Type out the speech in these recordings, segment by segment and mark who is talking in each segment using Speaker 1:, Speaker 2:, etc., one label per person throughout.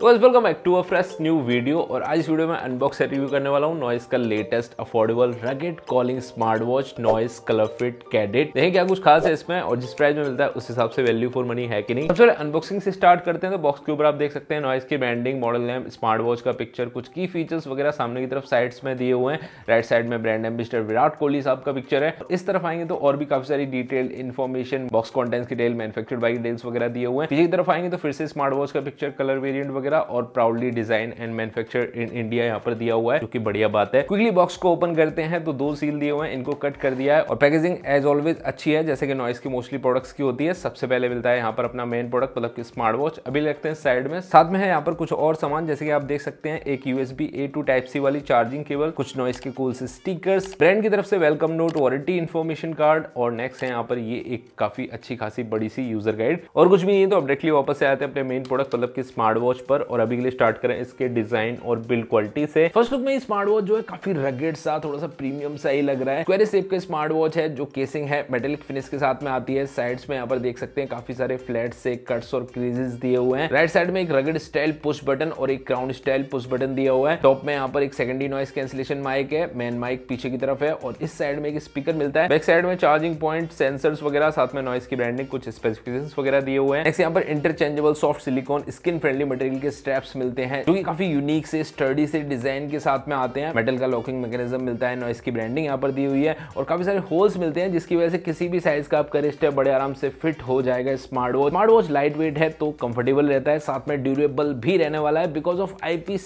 Speaker 1: तो welcome back to a fresh new video और आज इस वीडियो में अनबॉक्स रिव्यू करने वाला हूँ नॉइस का latest affordable rugged calling smart watch Noise Color Fit Cadet देखें क्या कुछ खास है इसमें और जिस प्राइस में मिलता है उस हिसाब से वैल्यू फॉर मनी है कि नहीं सबसे पहले अनबॉक्सिंग से स्टार्ट करते हैं तो बॉक्स के ऊपर आप देख सकते हैं नॉइस की branding model name smart watch का पिक्चर कुछ की फीचर्स वगैरह सामने की तरफ साइड्स में दिए हुए हैं राइट साइड में ब्रांड एम्बिस्टर विराट कोहली साहब का पिक्चर है इस तरफ आएंगे तो और भी काफी सारी डिटेल इन्फॉर्मेशन बॉक्स कॉन्टेंट्स की डिटेल मैनुफेक्चर बाई डिटेल्स वगैरह दिए हुए हैं पीछे की तरफ आएंगे तो फिर से स्मार्ट वॉच का पिक्चर कलर वेरियंट वगैरह और proudly design and manufacture in India यहाँ पर दिया हुआ है जो की बढ़िया बात है क्विकली बॉक्स को ओपन करते हैं तो दो सील दिए हुए हैं इनको कट कर दिया है और पैकेजिंग एज ऑलवेज अच्छी है जैसे कि नॉइस की मोस्टली प्रोडक्ट्स की होती है सबसे पहले मिलता है यहाँ पर अपना मेन प्रोडक्ट मतलब की स्मार्ट वॉच अभी लगते हैं साइड में साथ में है यहाँ पर कुछ और सामान जैसे कि आप देख सकते हैं एक USB A to type C वाली चार्जिंग केबल कुछ नॉइस के कूल से स्टिकर्स ब्रांड की तरफ से welcome note warranty information card और नेक्स्ट है यहाँ पर ये एक काफी अच्छी खासी बड़ी सी यूजर गाइड और कुछ भी नहीं तो आप डायरेक्टली वापस से आते हैं अपने मेन प्रोडक्ट मतलब की स्मार्ट वॉच पर पर और अभी के लिए स्टार्ट करें इसके डिजाइन और बिल्ड क्वालिटी से फर्स्ट लुक में स्मार्ट वॉच जो है काफी रगेड सा थोड़ा सा प्रीमियम सा ही लग रहा है क्वेरी सेप का स्मार्ट वॉच है जो केसिंग है मेटेलिक फिनिश के साथ में आती है साइड में यहाँ पर देख सकते हैं काफी सारे फ्लैट से कट्स और क्रीजेस दिए हुए हैं राइट साइड में एक रगेड स्टाइल पुश बटन और एक क्राउन स्टाइल पुश बटन दिया हुआ है टॉप में यहाँ पर एक सेकेंडरी नॉइस कैंसिलेशन माइक है मेन माइक पीछे की तरफ है और इस साइड में एक स्पीकर मिलता है बैक साइड में चार्जिंग पॉइंट सेंसर्स वगैरह साथ में नॉइस की ब्रांडिंग कुछ स्पेसिफिकेशन वगैरह दिए हुए हैं नेक्स्ट यहाँ पर interchangeable soft silicone skin friendly material के स्ट्रैप्स मिलते हैं जो कि काफी यूनिक से स्टर्डी से डिजाइन के साथ में आते हैं मेटल का लॉकिंग मैकेनिज्म मिलता है नॉइस की ब्रांडिंग यहाँ पर दी हुई है और काफी सारे होल्स मिलते हैं जिसकी वजह से किसी भी साइज का आपका रिस्ट बड़े आराम से फिट हो जाएगा smart watch smart watch light weight है तो कंफर्टेबल रहता है साथ में ड्यूरेबल भी रहने वाला है because of I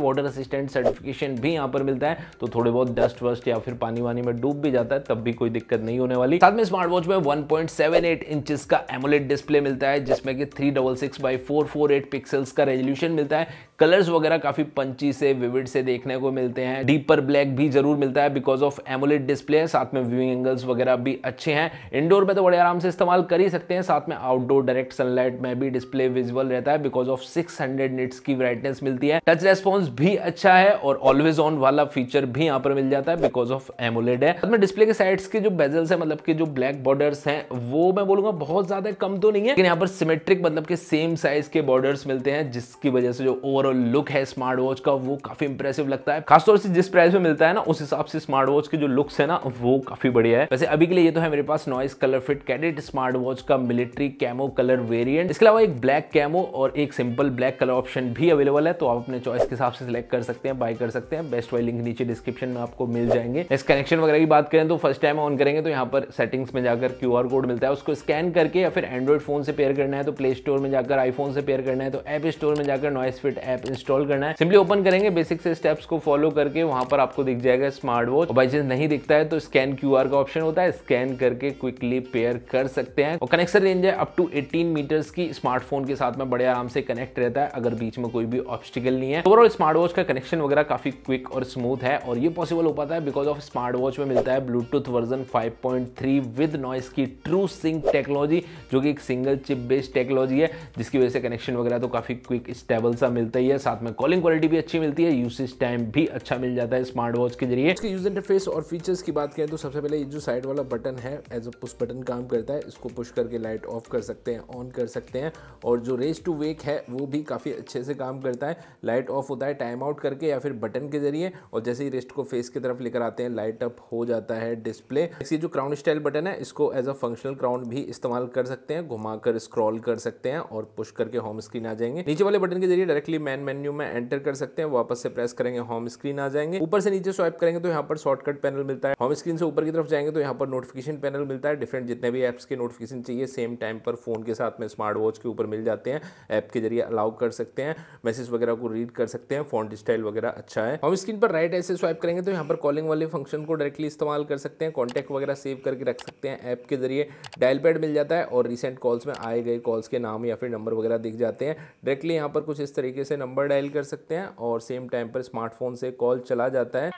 Speaker 1: water assistant certification भी यहाँ पर मिलता है तो थोड़े बहुत डस्ट वस्ट या फिर पानी वानी में डूब भी जाता है तब भी कोई दिक्कत नहीं होने वाली साथ में स्मार्ट वॉच में 1.78 इंचेस का एमोलेट डिस्प्ले मिलता है जिसमें कि three double six by four four eight pixels का रेजोल्यूशन मिलता है कलर्स वगैरह काफ़ी पंची से विविड से देखने को मिलते हैं डीपर ब्लैक भी जरूर मिलता है बिकॉज ऑफ एमोलेट डिस्प्ले साथ में व्यूइंग एंगल्स वगैरह भी अच्छे हैं इंडोर में तो बड़े आराम से इस्तेमाल कर ही सकते हैं साथ में आउटडोर डायरेक्ट सनलाइट में भी डिस्प्ले विजुअल रहता है because of six hundred nits की ब्राइटनेस मिलती है टच रेस्पॉन्स भी अच्छा है और ऑलवेज ऑन वाला फीचर भी यहाँ पर मिल जाता है बिकॉज ऑफ एमोलेट है साथ में डिस्प्ले के साइड्स के जो बेजल्स है मतलब के जो ब्लैक बॉर्डर्स हैं वो मैं बोलूंगा बहुत ज्यादा कम तो नहीं है लेकिन यहाँ पर सिमेट्रिक मतलब के सेम साइज के बॉर्डर्स मिलते हैं जिस जिसकी वजह से जो ओवरऑल लुक है स्मार्ट वॉच का वो काफी इंप्रेसिव लगता है खासतौर से जिस प्राइस में मिलता है ना उस हिसाब से स्मार्ट वॉच के जो लुक्स है ना वो काफी बढ़िया है वैसे अभी के लिए ये तो है मेरे पास Noise Color Fit Cadet smart watch का मिलिट्री कैमो कलर वेरियंट इसके अलावा एक ब्लैक कैमो और एक सिंपल ब्लैक कलर ऑप्शन भी अवेलेबल है तो आप अपने चॉइस के हिसाब से सिलेक्ट कर सकते हैं बाय कर सकते हैं बेस्ट वाई लिंक नीचे डिस्क्रिप्शन में आपको मिल जाएंगे इस कनेक्शन वगैरह की बात करें तो फर्स्ट टाइम ऑन करेंगे तो यहाँ पर सेटिंग्स में जाकर क्यू कोड मिलता है उसको स्कैन करके या फिर एंड्रॉइड फोन से पेयर करना है तो प्ले स्टोर में जाकर आईफोन से पेयर करना है तो ऐप स्टोर में जाकर नॉइस फिट ऐप इंस्टॉल करना है सिंपली ओपन करेंगे बेसिक से स्टेप्स को फॉलो करके वहां पर आपको दिख जाएगा स्मार्ट वॉच बाई चांस नहीं दिखता है तो स्कैन क्यू का ऑप्शन होता है स्कैन करके क्विकली पेयर कर सकते हैं और कनेक्शन रेंज है अपटू एटीन मीटर्स की स्मार्टफोन के साथ में बड़े आराम से कनेक्ट रहता है अगर बीच में कोई भी ऑब्स्टिकल नहीं है ओवरऑल स्मार्ट वॉच का कनेक्शन वगैरह काफी क्विक और स्मूथ है और ये पॉसिबल हो पाता है बिकॉज ऑफ स्मार्ट वॉच में मिलता है ब्लूटूथ वर्जन 5.3 विद नॉइस की ट्रू सिंक टेक्नोलॉजी जो कि एक सिंगल चिप बेस्ड टेक्नोलॉजी है जिसकी वजह से कनेक्शन वगैरह तो काफी क्विक स्टेबल सा मिलता ही है साथ में कॉलिंग क्वालिटी भी अच्छी मिलती है यूसेज टाइम भी अच्छा मिल जाता है स्मार्ट वॉच के जरिए इसके यूज इंटरफेस और फीचर्स की बात करें तो सबसे पहले ये जो साइड वाला बटन है एज अ पुश बटन काम करता है इसको पुश करके लाइट ऑफ कर सकते हैं ऑन कर सकते हैं और जो रेस टू वेक है वो भी काफ़ी अच्छे से काम करता है लाइट ऑफ होता है टाइम आउट करके या फिर बटन के जरिए और जैसे ही रेस्ट को फेस की तरफ लेकर आते हैं लाइट अप हो जाता है डिस्प्ले इसकी जो क्राउन स्टाइल बटन है इसको एज अ फंक्शनल क्राउन भी इस्तेमाल कर सकते हैं घुमाकर स्क्रॉल कर सकते हैं और पुश करके होम स्क्रीन आ जाएंगे नीचे वाले बटन के जरिए डायरेक्टली मैन मेन्यू में एंटर कर सकते हैं वापस से प्रेस करेंगे होम स्क्रीन आ जाएंगे ऊपर से नीचे स्वाइप करेंगे तो यहाँ पर शॉर्टकट पैनल मिलता है होम स्क्रीन से ऊपर की तरफ जाएंगे तो यहाँ पर नोटिफिकेशन पैनल मिलता है डिफरेंट जितने भी एप्स के नोटिफिकेशन चाहिए सेम टाइम पर फोन के साथ में स्मार्ट वॉच के ऊपर मिल जाते हैं ऐप के जरिए अलाउ कर सकते हैं मैसेज वगैरह को रीड कर सकते हैं फोन स्टाइल वगैरह अच्छा है होम स्क्रीन पर राइट ऐसे स्वाइप करेंगे तो यहाँ पर कॉलिंग वाले फंक्शन को डायरेक्टली इस्तेमाल कर सकते हैं कॉन्टैक्ट वगैरह सेव करके रख सकते हैं ऐप के जरिए डायल पैड मिल जाता है और रिसेंट कॉल्स में आए गए कॉल्स के नाम या फिर नंबर वगैरह दिख जाते हैं डायरेक्टली यहाँ पर कुछ इस तरीके से नंबर डायल कर सकते हैं और सेम टाइम पर स्मार्टफोन से कॉल चला जाता है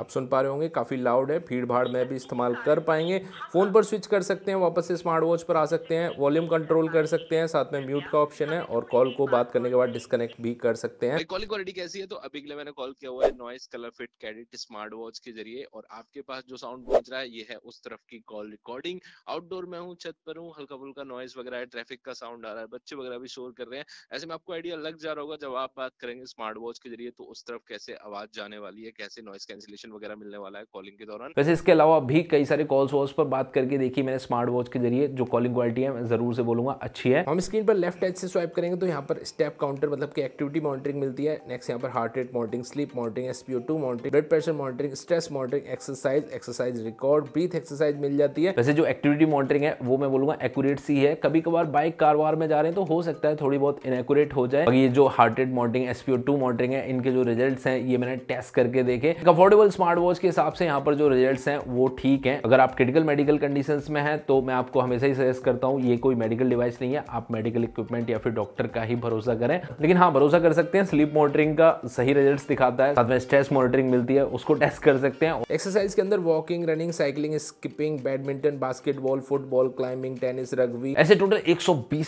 Speaker 1: आप सुन पा रहे होंगे काफ़ी लाउड है भीड़ भाड़ में भी इस्तेमाल कर पाएंगे फ़ोन पर स्विच कर सकते हैं वापस से स्मार्ट वॉच पर आ सकते हैं वॉल्यूम कंट्रोल कर सकते हैं साथ में म्यूट का ऑप्शन है और कॉल को बात करने के बाद डिस्कनेक्ट भी कर सकते हैं कॉलिंग क्वालिटी कैसी है तो अभी के लिए मैंने कॉल किया हुआ है Noise Color Fit Cadet smart watch के जरिए और आपके पास जो साउंड पहुंच रहा है ये है उस तरफ की कॉल रिकॉर्डिंग आउटडोर में हूँ छत पर हूँ हल्का फुल्का नॉइस वगैरह है ट्रैफिक का साउंड आ रहा है बच्चे वगैरह भी शोर कर रहे हैं ऐसे में आपको आइडिया लग जा रहा होगा जब आप बात करेंगे स्मार्ट वॉच के जरिए तो उस तरफ कैसे आवाज जाने वाली है कैसे नॉइस कैंसिलेशन इंफॉर्मेशन वगैरह मिलने वाला है कॉलिंग के दौरान वैसे इसके अलावा भी कई सारे कॉल्स वॉल्स पर बात करके देखी मैंने स्मार्ट वॉच के जरिए जो कॉलिंग क्वालिटी है मैं जरूर से बोलूंगा अच्छी है हम स्क्रीन पर लेफ्ट एज से स्वाइप करेंगे तो यहाँ पर स्टेप काउंटर मतलब की एक्टिविटी मॉनिटरिंग मिलती है नेक्स्ट यहाँ पर heart rate monitoring sleep monitoring SPO two monitoring blood pressure monitoring stress monitoring exercise exercise record breath exercise मिल जाती है वैसे जो एक्टिविटी मॉनिटरिंग है वो मैं बोलूंगा एक्यूरेट सी है कभी कभार बाइक कारवार में जा रहे हैं तो हो सकता है थोड़ी बहुत इनएक्यूरेट हो जाए ये जो heart rate monitoring SPO two monitoring है इनके जो रिजल्ट हैं ये मैंने टेस्ट करके देखे अफोर्डेबल स्मार्ट वॉच के हिसाब से यहाँ पर जो रिजल्ट हैं वो ठीक हैं अगर आप क्रिटिकल मेडिकल कंडीशन में हैं तो मैं आपको हमेशा ही सजेस्ट करता हूँ ये कोई मेडिकल डिवाइस नहीं है आप मेडिकल इक्विपमेंट या फिर डॉक्टर का ही भरोसा करें लेकिन हाँ भरोसा कर सकते हैं स्लीप मॉनिटरिंग का सही रिजल्ट दिखाता है साथ में स्ट्रेस मॉनिटरिंग मिलती है उसको टेस्ट कर सकते हैं एक्सरसाइज के अंदर walking running cycling skipping badminton basketball football climbing tennis rugby ऐसे टोटल एक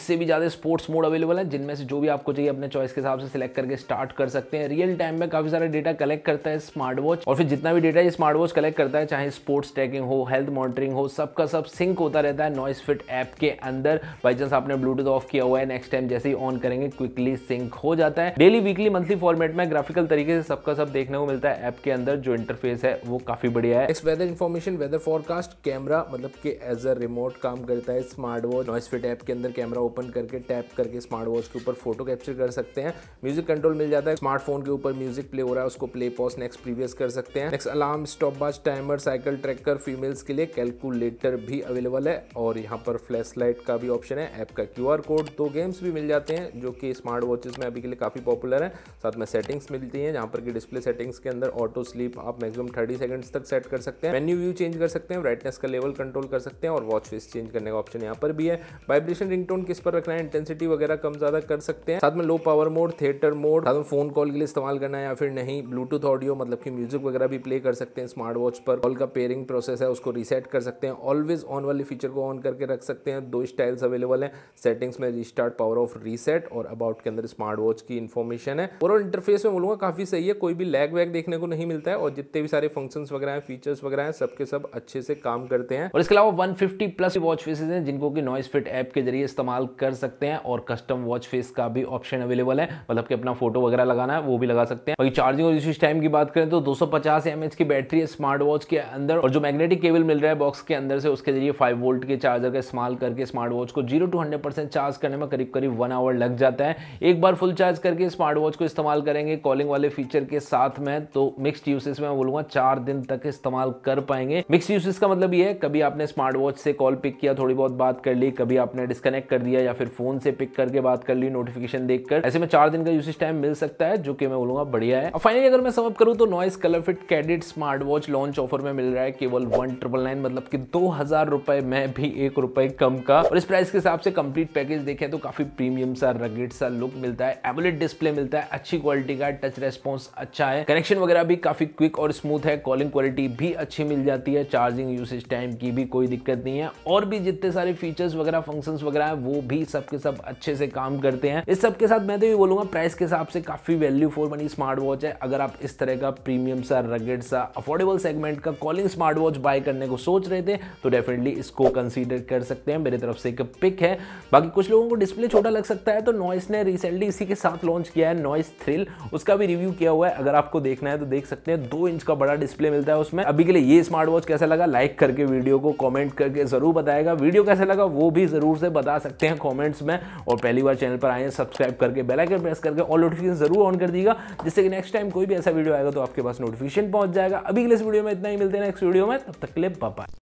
Speaker 1: से भी ज्यादा स्पोर्ट्स मोड अवेलेबल है जिनमें से जो भी आपको चाहिए अपने चॉइस के हिसाब से सिलेक्ट करके स्टार्ट कर सकते हैं रियल टाइम में काफी सारा डेटा कलेक्ट करता है स्मार्ट वॉच और फिर जितना भी डेटा ये स्मार्ट वॉच कलेक्ट करता है चाहे स्पोर्ट्स ट्रैकिंग हो हेल्थ मॉनिटरिंग हो सब सब सिंक होता रहता है नॉइस फिट ऐप के अंदर बाई चांस आपने ब्लूटूथ ऑफ किया हुआ है नेक्स्ट टाइम जैसे ही ऑन करेंगे क्विकली सिंक हो जाता है डेली वीकली मंथली फॉर्मेट में ग्राफिकल तरीके से सबका सब देखने को मिलता है ऐप के अंदर जो इंटरफेस है वो काफी बढ़िया है इस weather information weather forecast camera मतलब के एज अ रिमोट काम करता है smart watch Noise fit app के अंदर कैमरा ओपन करके टैप करके स्मार्ट वॉच के ऊपर फोटो कैप्चर कर सकते हैं म्यूजिक कंट्रोल मिल जाता है स्मार्टफोन के ऊपर म्यूजिक प्ले हो रहा है उसको प्ले पॉज नेक्स्ट प्रीवियस कर सकते हैं हैं next alarm stop watch timer cycle tracker females के लिए कैलकुलेटर भी अवेलेबल है और यहाँ पर फ्लैश लाइट का भी ऑप्शन है ऐप का क्यू कोड दो गेम्स भी मिल जाते हैं जो कि स्मार्ट वॉचेस में अभी के लिए काफ़ी पॉपुलर है साथ में सेटिंग्स मिलती हैं जहाँ पर कि डिस्प्ले सेटिंग्स के अंदर ऑटो स्लीप आप मैक्सिमम थर्टी सेकेंड्स तक सेट कर सकते हैं मेन्यू व्यू चेंज कर सकते हैं ब्राइटनेस का लेवल कंट्रोल कर सकते हैं और वॉच फेस चेंज करने का ऑप्शन यहाँ पर भी है वाइब्रेशन रिंगटोन किस पर रखना है इंटेंसिटी वगैरह कम ज़्यादा कर सकते हैं साथ में low power mode theatre mode साथ में फोन कॉल के लिए इस्तेमाल करना है या फिर नहीं ब्लूटूथ ऑडियो मतलब कि म्यूजिक वगैरह भी भी प्ले कर सकते हैं स्मार्ट वॉच पर कॉल का पेयरिंग प्रोसेस है उसको रीसेट कर सकते हैं ऑलवेज ऑन वाले फीचर को ऑन करके रख सकते हैं दो स्टाइल्स अवेलेबल हैं सेटिंग्स में रिस्टार्ट पावर ऑफ रीसेट और अबाउट के अंदर स्मार्ट वॉच की इन्फॉर्मेशन है और इंटरफेस में बोलूँगा काफ़ी सही है कोई भी लैग वैग देखने को नहीं मिलता है और जितने भी सारे फंक्शन वगैरह हैं फीचर्स वगैरह हैं सबके सब अच्छे से काम करते हैं और इसके अलावा वन प्लस वॉच फेसेज हैं जिनको कि नॉइस फिट ऐप के जरिए इस्तेमाल कर सकते हैं और कस्टम वॉच फेस का भी ऑप्शन अवेलेबल है मतलब कि अपना फोटो वगैरह लगाना है वो भी लगा सकते हैं बाकी चार्जिंग और इस टाइम की बात करें तो 250 एम की बैटरी है स्मार्ट वॉच के अंदर और जो मैग्नेटिक केबल मिल रहा है बॉक्स के अंदर से उसके जरिए 5 वोल्ट के चार्जर का इस्तेमाल करके स्मार्ट वॉच को 0 टू 100 परसेंट चार्ज करने में करीब करीब वन आवर लग जाता है एक बार फुल चार्ज करके स्मार्ट वॉच को इस्तेमाल करेंगे कॉलिंग वाले फीचर के साथ में तो मिक्सड यूसेज में बोलूंगा चार दिन तक इस्तेमाल कर पाएंगे मिक्स यूसेज का मतलब ये है कभी आपने स्मार्ट वॉच से कॉल पिक किया थोड़ी बहुत बात कर ली कभी आपने डिस्कनेक्ट कर दिया या फिर फोन से पिक करके बात कर ली नोटिफिकेशन देखकर ऐसे में चार दिन का यूसेज टाइम मिल सकता है जो कि मैं बोलूंगा बढ़िया है फाइनली अगर मैं समअप करूँ तो Noise Color Fit Cadet smart watch launch offer में मिल रहा है केवल वन ट्रिपल नाइन मतलब कि दो हजार रुपए में भी एक रुपए कम का और इस प्राइस के हिसाब से कंप्लीट पैकेज देखें तो काफी प्रीमियम सा रगेट सा लुक मिलता है एबलेट डिस्प्ले मिलता है अच्छी क्वालिटी का टच रेस्पॉन्स अच्छा है कनेक्शन वगैरह भी काफी क्विक और स्मूथ है कॉलिंग क्वालिटी भी अच्छी मिल जाती है चार्जिंग यूसेज टाइम की भी कोई दिक्कत नहीं है और भी जितने सारे फीचर्स वगैरह फंक्शन वगैरह है वो भी सबके सब अच्छे से काम करते हैं इस सब के साथ मैं तो ये बोलूंगा प्राइस के हिसाब से काफी value for money smart watch है अगर आप इस तरह का प्रीमियम सा रगेड सा अफोर्डेबल सेगमेंट का कॉलिंग स्मार्ट वॉच बाय करने को सोच रहे थे तो डेफिनेटली इसको कंसीडर कर सकते हैं मेरी तरफ से एक पिक है बाकी कुछ लोगों को डिस्प्ले छोटा लग सकता है तो नॉइस ने रिसेंटली इसी के साथ लॉन्च किया है नॉइस थ्रिल उसका भी रिव्यू किया हुआ है अगर आपको देखना है तो देख सकते हैं दो इंच का बड़ा डिस्प्ले मिलता है उसमें अभी के लिए ये स्मार्ट वॉच कैसा लगा लाइक करके वीडियो को कॉमेंट करके जरूर बताएगा वीडियो कैसा लगा वो भी जरूर से बता सकते हैं कॉमेंट्स में और पहली बार चैनल पर आए सब्सक्राइब करके बेलाइकन प्रेस करके ऑल नोटिफिकेशन जरूर ऑन कर दीजिएगा जिससे कि नेक्स्ट टाइम कोई भी ऐसा वीडियो आएगा तो आपके पास नोटिफिकेशन पहुंच जाएगा अभी के लिए इस वीडियो में इतना ही मिलते हैं नेक्स्ट वीडियो में तब तक के लिए बाय